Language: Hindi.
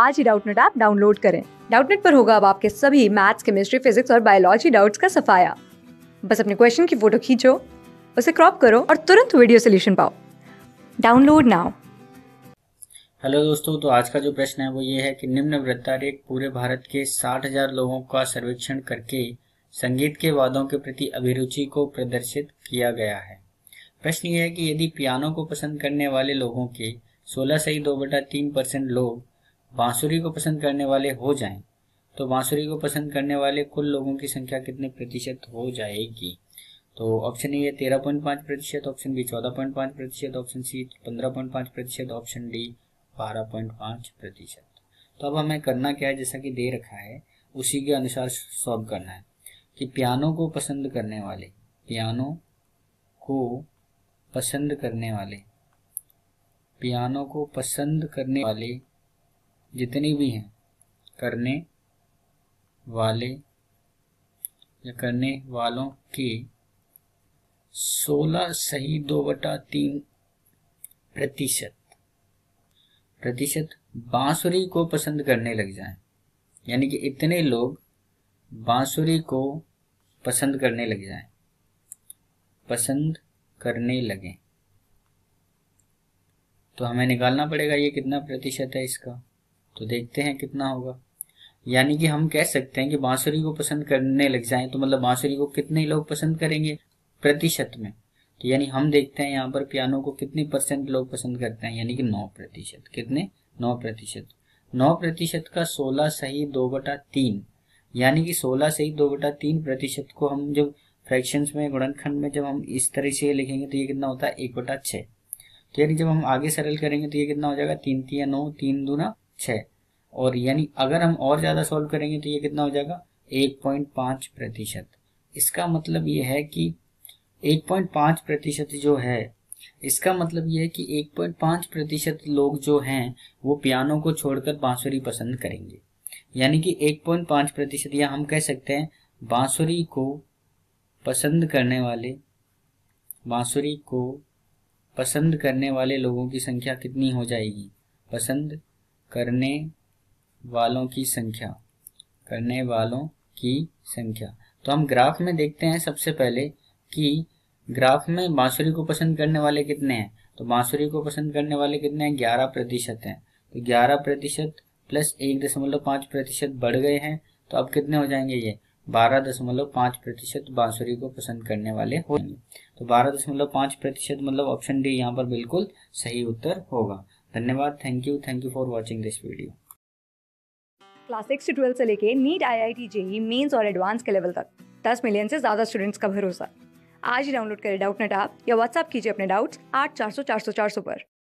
आज ही डाउटनेट ऐप डाउनलोड करें डाउटनेट पर होगा अब आपके सभी मैथ्स केमिस्ट्री फिजिक्स और बायोलॉजी डाउट्स का सफाया बस अपने क्वेश्चन की फोटो खींचो उसे क्रॉप करो और तुरंत वीडियो सोल्यूशन पाओ डाउनलोड नाउ हेलो दोस्तों तो आज का जो प्रश्न है वो ये है कि निम्न वृत्तारेख पूरे भारत के 60,000 लोगों का सर्वेक्षण करके संगीत के वादों के प्रति अभिरुचि को प्रदर्शित किया गया है प्रश्न ये है कि यदि पियानो को पसंद करने वाले लोगों के 16 से ही दो बटा तीन परसेंट लोग बांसुरी को पसंद करने वाले हो जाएं तो बांसुरी को पसंद करने वाले कुल लोगों की संख्या कितने प्रतिशत हो जाएगी तो ऑप्शन ए तेरह पॉइंट पांच प्रतिशत ऑप्शन बी चौदह पॉइंट पांच प्रतिशत ऑप्शन सी पंद्रह पॉइंट पांच प्रतिशत ऑप्शन डी बारह पॉइंट पांच प्रतिशत तो अब हमें करना क्या है जैसा कि दे रखा है उसी के अनुसार सॉल्व करना है कि पियानो को पसंद करने वाले पियानो को पसंद करने वाले पियानो को पसंद करने वाले जितनी भी हैं करने वाले या करने वालों के 16 सही दो बटा तीन प्रतिशत प्रतिशत बांसुरी को पसंद करने लग जाएं यानी कि इतने लोग बांसुरी को पसंद करने लग जाएं पसंद करने लगें तो हमें निकालना पड़ेगा ये कितना प्रतिशत है इसका तो देखते हैं कितना होगा यानी कि हम कह सकते हैं कि बांसुरी को पसंद करने लग जाए तो मतलब बांसुरी को कितने लोग पसंद करेंगे प्रतिशत में तो यानी हम देखते हैं यहाँ पर पियानो को कितने परसेंट लोग पसंद करते हैं यानी कि नौ प्रतिशत कितने नौ प्रतिशत नौ प्रतिशत का सोलह सही दो बटा तीन यानी कि सोलह सही दो बटा तीन प्रतिशत को हम जब फ्रैक्शन में गुणनखंड में जब हम इस तरह से लिखेंगे तो ये कितना होता है एक बटा छह तो यानी जब हम आगे सरल करेंगे तो ये कितना हो जाएगा तीन तीन नौ तीन दूना છે ઓર યાની અગર હમ ઓર જ્યાદા સોલ્વ કરેંગે તો યે કિતના હો જાયેગા 1.5% ઇસકા મતલબ યે હે કી 1.5% જો હે ઇસકા મતલબ યે હે કી 1.5% લોગ જો હે વો પિયાનો કો છોડકર બાંસરી પસંદ કરેંગે યાની કી 1.5% યા હમ કહે સકતે હે બાંસરી કો પસંદ કરને વાલે બાંસરી કો પસંદ કરને વાલે લોગો કી સંખ્યા કિતની હો જાયેગી પસંદ करने वालों की संख्या करने वालों की संख्या तो हम ग्राफ में देखते हैं सबसे पहले कि ग्राफ में बांसुरी को पसंद करने वाले कितने हैं तो बांसुरी को पसंद करने वाले कितने हैं ग्यारह प्रतिशत हैं तो ग्यारह प्रतिशत प्लस एक दशमलव पाँच प्रतिशत बढ़ गए हैं तो अब कितने हो जाएंगे ये बारह दशमलव पाँच प्रतिशत बांसुरी को पसंद करने वाले हो जाएंगे तो बारह दशमलव पाँच प्रतिशत मतलब ऑप्शन डी यहाँ पर बिल्कुल सही उत्तर होगा धन्यवाद thank you thank you for watching this video class six to twelfth से लेके NEET I I T JEE mains और एडवांस के लेवल तक दस मिलियन से ज़्यादा स्टूडेंट्स का भरोसा आज ही डाउनलोड करें डाउट नेट ऐप या व्हाट्सअप कीजिए अपने डाउट्स आठ चार सौ चार सौ चार सौ पर